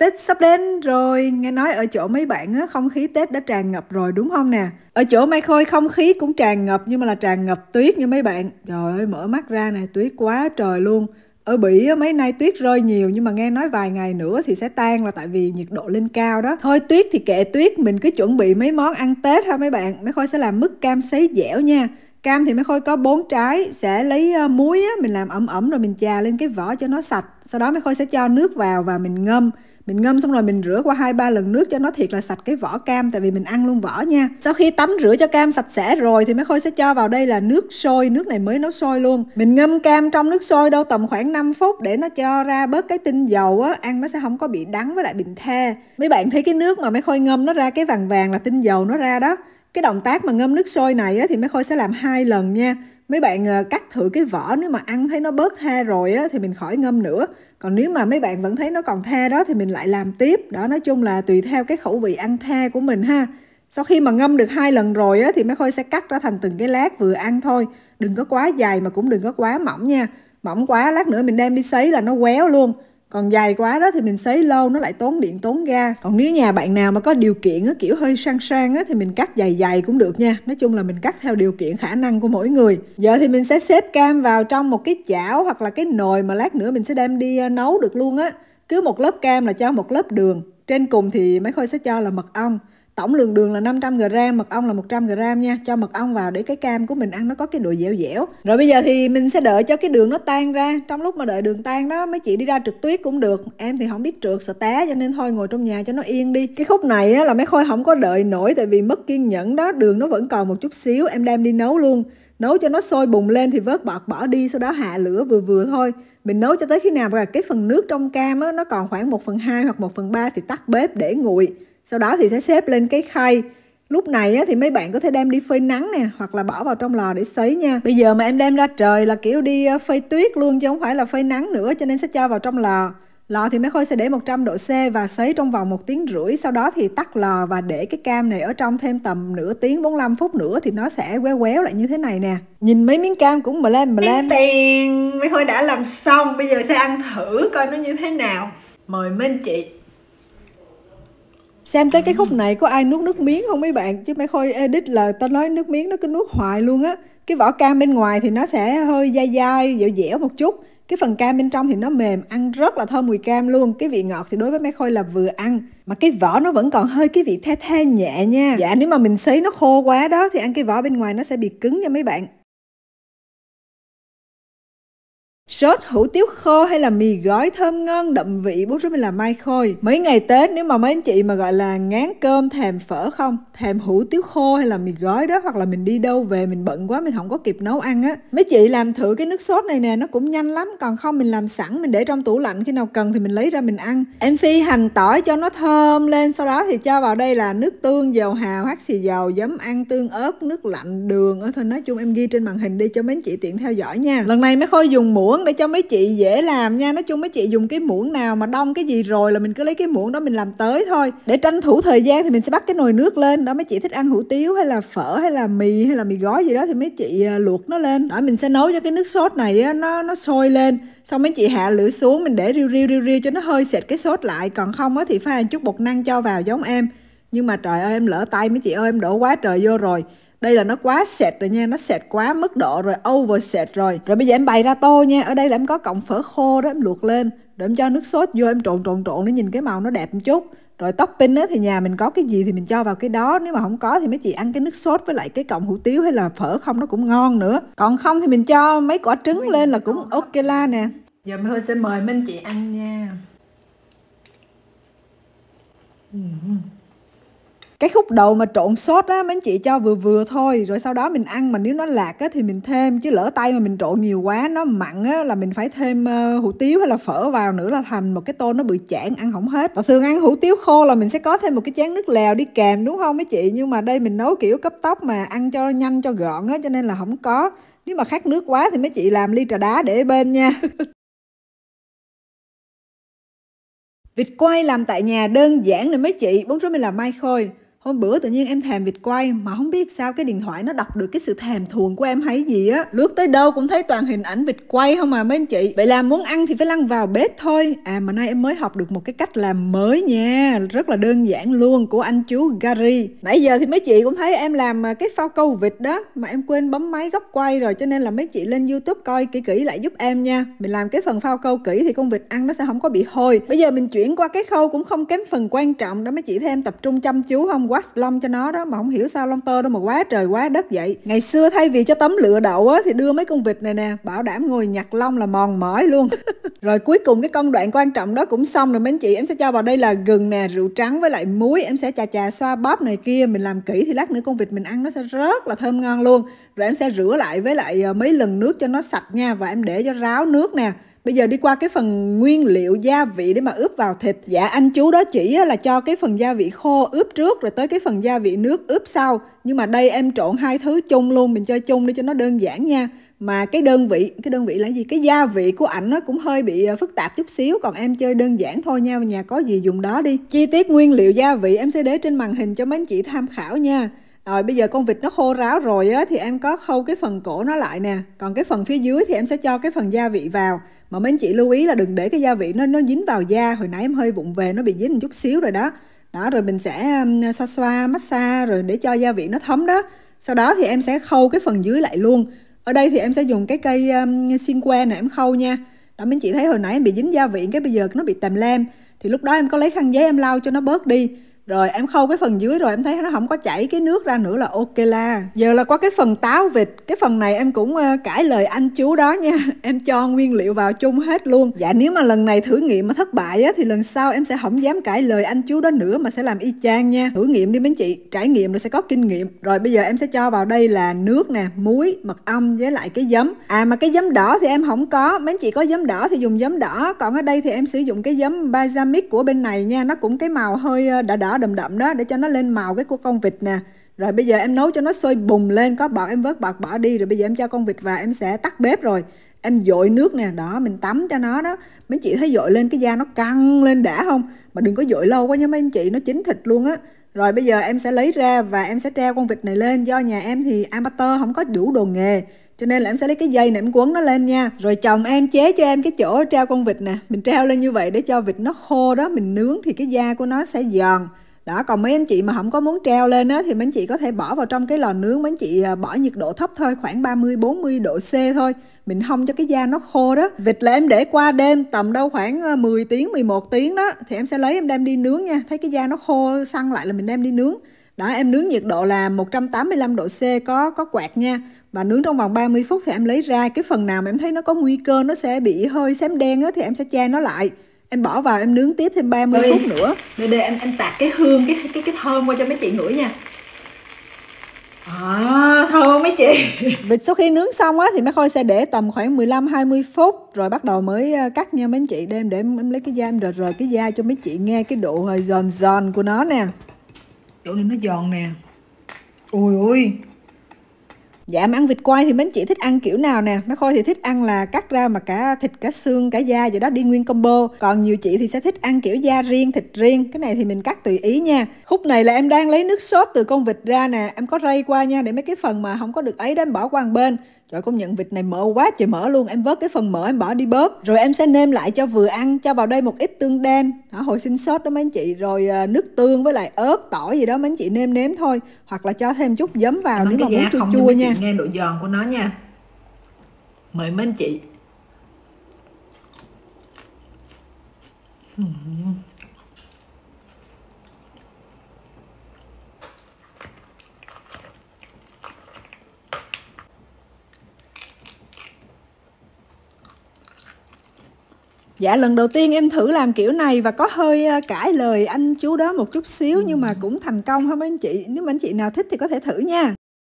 Tết sắp đến rồi, nghe nói ở chỗ mấy bạn á, không khí Tết đã tràn ngập rồi đúng không nè? Ở chỗ Mai Khôi không khí cũng tràn ngập nhưng mà là tràn ngập tuyết nha mấy bạn. Trời ơi, mở mắt ra nè, tuyết quá trời luôn. Ở Bỉ mấy nay tuyết rơi nhiều nhưng mà nghe nói vài ngày nữa thì sẽ tan là tại vì nhiệt độ lên cao đó. Thôi tuyết thì kệ tuyết, mình cứ chuẩn bị mấy món ăn Tết ha mấy bạn. Mấy Khôi sẽ làm mứt cam sấy dẻo nha. Cam thì mấy khôi có bốn trái, sẽ lấy ờ, muối á, mình làm ẩm ẩm rồi mình chà lên cái vỏ cho nó sạch. Sau đó mấy khôi sẽ cho nước vào và mình ngâm mình ngâm xong rồi mình rửa qua hai ba lần nước cho nó thiệt là sạch cái vỏ cam tại vì mình ăn luôn vỏ nha sau khi tắm rửa cho cam sạch sẽ rồi thì mấy khôi sẽ cho vào đây là nước sôi nước này mới nấu sôi luôn mình ngâm cam trong nước sôi đâu tầm khoảng 5 phút để nó cho ra bớt cái tinh dầu á ăn nó sẽ không có bị đắng với lại bình the mấy bạn thấy cái nước mà mấy khôi ngâm nó ra cái vàng vàng là tinh dầu nó ra đó cái động tác mà ngâm nước sôi này á, thì mấy khôi sẽ làm hai lần nha mấy bạn ờ, cắt thử cái vỏ nếu mà ăn thấy nó bớt the rồi á, thì mình khỏi ngâm nữa còn nếu mà mấy bạn vẫn thấy nó còn the đó thì mình lại làm tiếp đó nói chung là tùy theo cái khẩu vị ăn the của mình ha sau khi mà ngâm được hai lần rồi á, thì mấy khôi sẽ cắt ra thành từng cái lát vừa ăn thôi đừng có quá dài mà cũng đừng có quá mỏng nha mỏng quá lát nữa mình đem đi sấy là nó quéo luôn còn dài quá đó thì mình xấy lâu nó lại tốn điện tốn ga còn nếu nhà bạn nào mà có điều kiện á, kiểu hơi sang sang á, thì mình cắt dài dài cũng được nha nói chung là mình cắt theo điều kiện khả năng của mỗi người giờ thì mình sẽ xếp cam vào trong một cái chảo hoặc là cái nồi mà lát nữa mình sẽ đem đi ờ, nấu được luôn á cứ một lớp cam là cho một lớp đường trên cùng thì mấy khôi sẽ cho là mật ong tổng lượng đường là 500g mật ong là 100g nha cho mật ong vào để cái cam của mình ăn nó có cái độ dẻo dẻo rồi bây giờ thì mình sẽ đợi cho cái đường nó tan ra trong lúc mà đợi đường tan đó mấy chị đi ra trực tuyết cũng được em thì không biết trượt sợ té cho nên thôi ngồi trong nhà cho nó yên đi cái khúc này á, là mấy khôi không có đợi nổi tại vì mất kiên nhẫn đó đường nó vẫn còn một chút xíu em đem đi nấu luôn nấu cho nó sôi bùng lên thì vớt bọt bỏ đi sau đó hạ lửa vừa vừa thôi mình nấu cho tới khi nào mà cái phần nước trong cam á, nó còn khoảng 1 phần 2 hoặc 1 phần 3 thì tắt bếp để nguội sau đó thì sẽ xếp lên cái khay lúc này á, thì mấy bạn có thể đem đi phơi nắng nè hoặc là bỏ vào trong lò để sấy nha bây giờ mà em đem ra trời là kiểu đi ờ, phơi tuyết luôn chứ không phải là phơi nắng nữa cho nên sẽ cho vào trong lò Lò thì mấy khôi sẽ để 100 độ C và sấy trong vòng một tiếng rưỡi, sau đó thì tắt lò và để cái cam này ở trong thêm tầm nửa tiếng 45 phút nữa thì nó sẽ quéo quéo lại như thế này nè. Nhìn mấy miếng cam cũng mà lem mà lem. Tiền, mấy khôi đã làm xong, bây giờ sẽ ăn thử coi nó như thế nào. Mời mấy anh chị Xem tới cái khúc này có ai nuốt nước miếng không mấy bạn Chứ mấy khôi edit là tao nói nước miếng nó cứ nuốt hoài luôn á Cái vỏ cam bên ngoài thì nó sẽ hơi dai dai, dẻo dẻo một chút cái phần cam bên trong thì nó mềm, ăn rất là thơm mùi cam luôn. Cái vị ngọt thì đối với mấy khôi là vừa ăn. Mà cái vỏ nó vẫn còn hơi cái vị the the nhẹ nha. Dạ nếu mà mình xấy nó khô quá đó thì ăn cái vỏ bên ngoài nó sẽ bị cứng nha mấy bạn. Sốt hủ tiếu khô hay là mì gói thơm ngon đậm vị bố rất là mai khôi. Mấy ngày Tết nếu mà mấy anh chị mà gọi là ngán cơm thèm phở không, thèm hủ tiếu khô hay là mì gói đó hoặc là mình đi đâu về mình bận quá mình không có kịp nấu ăn á. Mấy chị làm thử cái nước sốt này nè nó cũng nhanh lắm, còn không mình làm sẵn mình để trong tủ lạnh khi nào cần thì mình lấy ra mình ăn. Em phi hành tỏi cho nó thơm lên, sau đó thì cho vào đây là nước tương, dầu hào, hắc xì dầu, giấm ăn, tương ớt, nước lạnh, đường. Ở ờ, thôi nói chung em ghi trên màn hình đi cho mấy anh chị tiện theo dõi nha. Lần này mấy khôi dùng muỗng muỗng để cho mấy chị dễ làm nha nói chung mấy chị dùng cái muỗng nào mà đông cái gì rồi là mình cứ lấy cái muỗng đó mình làm tới thôi để tranh thủ thời gian thì mình sẽ bắt cái nồi nước lên đó mấy chị thích ăn hủ tiếu hay là phở hay là mì hay là mì gói gì đó thì mấy chị à, luộc nó lên đó mình sẽ nấu cho cái nước sốt này á, nó nó sôi lên xong mấy chị hạ lửa xuống mình để riu riu riu riu cho nó hơi sệt cái sốt lại còn không á thì pha một chút bột năng cho vào giống em nhưng mà trời ơi em lỡ tay mấy chị ơi em đổ quá trời vô rồi đây là nó quá sệt rồi nha nó sệt quá mức độ rồi over sệt rồi rồi bây giờ em bày ra tô nha ở đây là em có cọng phở khô đó em luộc lên rồi em cho nước sốt vô em trộn trộn trộn để nhìn cái màu nó đẹp một chút rồi topping á thì nhà mình có cái gì thì mình cho vào cái đó nếu mà không có thì mấy chị ăn cái nước sốt với lại cái cọng hủ tiếu hay là phở không nó cũng ngon nữa còn không thì mình cho mấy quả trứng lên là cũng ok la nè giờ mình sẽ mời minh chị ăn nha mm-hmm cái khúc đầu mà trộn sốt á mấy anh chị cho vừa vừa thôi rồi sau đó mình ăn mà nếu nó lạc á thì mình thêm chứ lỡ tay mà mình trộn nhiều quá nó mặn á là mình phải thêm uh, hủ tiếu hay là phở vào nữa là thành một cái tô nó bự chản ăn không hết và thường ăn hủ tiếu khô là mình sẽ có thêm một cái chén nước lèo đi kèm đúng không mấy chị nhưng mà đây mình nấu kiểu cấp tốc mà ăn cho nhanh cho gọn á cho nên là không có nếu mà khát nước quá thì mấy chị làm ly trà đá để bên nha Vịt quay làm tại nhà đơn giản nè mấy chị, bốn số mình làm Mai Khôi hôm bữa tự nhiên em thèm vịt quay mà không biết sao cái điện thoại nó đọc được cái sự thèm thuồng của em hay gì á lướt tới đâu cũng thấy toàn hình ảnh vịt quay không à mấy anh chị vậy là muốn ăn thì phải lăn vào bếp thôi à mà nay em mới học được một cái cách làm mới nha rất là đơn giản luôn của anh chú Gary nãy giờ thì mấy chị cũng thấy em làm à, cái phao câu vịt đó mà em quên bấm máy góc quay rồi cho nên là mấy chị lên YouTube coi kỹ kỹ lại giúp em nha mình làm cái phần phao câu kỹ thì con vịt ăn nó sẽ không có bị hôi bây giờ mình chuyển qua cái khâu cũng không kém phần quan trọng đó mấy chị em tập trung chăm chú không wax lông cho nó đó mà không hiểu sao lông tơ đâu mà quá trời quá đất vậy ngày xưa thay vì cho tấm lựa đậu á thì đưa mấy con vịt này nè bảo đảm ngồi nhặt lông là mòn mỏi luôn rồi cuối cùng cái công đoạn quan trọng đó cũng xong rồi mấy anh chị em sẽ cho vào đây là gừng nè rượu trắng với lại muối em sẽ chà chà xoa bóp này kia mình làm kỹ thì lát nữa con vịt mình ăn nó sẽ rất là thơm ngon luôn rồi em sẽ rửa lại với lại ờ, mấy lần nước cho nó sạch nha và em để cho ráo nước nè bây giờ đi qua cái phần nguyên liệu gia vị để mà ướp vào thịt dạ anh chú đó chỉ là cho cái phần gia vị khô ướp trước rồi tới cái phần gia vị nước ướp sau nhưng mà đây em trộn hai thứ chung luôn mình cho chung để cho nó đơn giản nha mà cái đơn vị cái đơn vị là gì cái gia vị của ảnh nó cũng hơi bị ờ, phức tạp chút xíu còn em chơi đơn giản thôi nha nhà có gì dùng đó đi chi tiết nguyên liệu gia vị em sẽ để trên màn hình cho mấy anh chị tham khảo nha rồi bây giờ con vịt nó khô ráo rồi á, thì em có khâu cái phần cổ nó lại nè. Còn cái phần phía dưới thì em sẽ cho cái phần gia vị vào. Mà mấy anh chị lưu ý là đừng để cái gia vị nó nó dính vào da. Hồi nãy em hơi vụng về nó bị dính một chút xíu rồi đó. Đó rồi mình sẽ um, xoa xoa massage rồi để cho gia vị nó thấm đó. Sau đó thì em sẽ khâu cái phần dưới lại luôn. Ở đây thì em sẽ dùng cái cây um, xin que này em khâu nha. Đó mấy anh chị thấy hồi nãy em bị dính gia vị cái bây giờ nó bị tèm lem. Thì lúc đó em có lấy khăn giấy em lau cho nó bớt đi rồi em khâu cái phần dưới rồi em thấy nó không có chảy cái nước ra nữa là ok la giờ là có cái phần táo vịt cái phần này em cũng ờ, cãi lời anh chú đó nha em cho nguyên liệu vào chung hết luôn dạ nếu mà lần này thử nghiệm mà thất bại á thì lần sau em sẽ không dám cãi lời anh chú đó nữa mà sẽ làm y chang nha thử nghiệm đi mấy chị trải nghiệm rồi sẽ có kinh nghiệm rồi bây giờ em sẽ cho vào đây là nước nè muối mật ong với lại cái giấm à mà cái giấm đỏ thì em không có mấy chị có giấm đỏ thì dùng giấm đỏ còn ở đây thì em sử dụng cái giấm balsamic của bên này nha nó cũng cái màu hơi ờ, đỏ đỏ đậm đậm đó để cho nó lên màu cái của con vịt nè rồi bây giờ em nấu cho nó sôi bùng lên có bọt em vớt bọt bỏ đi rồi bây giờ em cho con vịt vào em sẽ tắt bếp rồi em dội nước nè đó mình tắm cho nó đó mấy chị thấy dội lên cái da nó căng lên đã không mà đừng có dội lâu quá nha mấy anh chị nó chín thịt luôn á rồi bây giờ em sẽ lấy ra và em sẽ treo con vịt này lên do nhà em thì amateur không có đủ đồ nghề cho nên là em sẽ lấy cái dây này em quấn nó lên nha rồi chồng em chế cho em cái chỗ treo con vịt nè mình treo lên như vậy để cho vịt nó khô đó mình nướng thì cái da của nó sẽ giòn đó còn mấy anh chị mà không có muốn treo lên á thì mấy anh chị có thể bỏ vào trong cái lò nướng mấy anh chị à, bỏ nhiệt độ thấp thôi khoảng 30 40 độ C thôi mình không cho cái da nó khô đó vịt là em để qua đêm tầm đâu khoảng 10 à, tiếng 11 tiếng đó thì em sẽ lấy em đem đi nướng nha thấy cái da nó khô săn lại là mình đem đi nướng đó em nướng nhiệt độ là 185 độ C có có quạt nha và nướng trong vòng 30 phút thì em lấy ra cái phần nào mà em thấy nó có nguy cơ nó sẽ bị hơi xém đen á thì em sẽ che nó lại em bỏ vào em nướng tiếp thêm 30 đây, phút nữa đây đây em em tạt cái hương cái cái cái thơm qua cho mấy chị ngửi nha À, thơm mấy chị Vịt sau khi nướng xong á thì mấy Khôi sẽ để tầm khoảng 15-20 phút Rồi bắt đầu mới ờ, cắt nha mấy chị Đem để em, lấy cái da em rời rời cái da cho mấy chị nghe cái độ hơi giòn giòn của nó nè Độ này nó giòn nè Ui ui Dạ mà ăn vịt quay thì mấy chị thích ăn kiểu nào nè mấy Khôi thì thích ăn là cắt ra mà cả thịt, cả xương, cả da vậy đó đi nguyên combo Còn nhiều chị thì sẽ thích ăn kiểu da riêng, thịt riêng Cái này thì mình cắt tùy ý nha Khúc này là em đang lấy nước sốt từ con vịt ra nè Em có rây qua nha để mấy cái phần mà không có được ấy đó em bỏ qua một bên Trời công nhận vịt này mỡ quá trời mỡ luôn Em vớt cái phần mỡ em bỏ đi bớt Rồi em sẽ nêm lại cho vừa ăn Cho vào đây một ít tương đen đó, Hồi sinh sốt đó mấy anh chị Rồi à, nước tương với lại ớt tỏi gì đó mấy anh chị nêm nếm thôi Hoặc là cho thêm chút giấm vào nếu mà muốn chua chua nha Nghe độ giòn của nó nha Mời mấy anh chị Hmm. Dạ lần đầu tiên em thử làm kiểu này và có hơi cãi lời anh chú đó một chút xíu ừ. nhưng mà cũng thành công hông anh chị? Nếu mà anh chị nào thích thì có thể thử nha.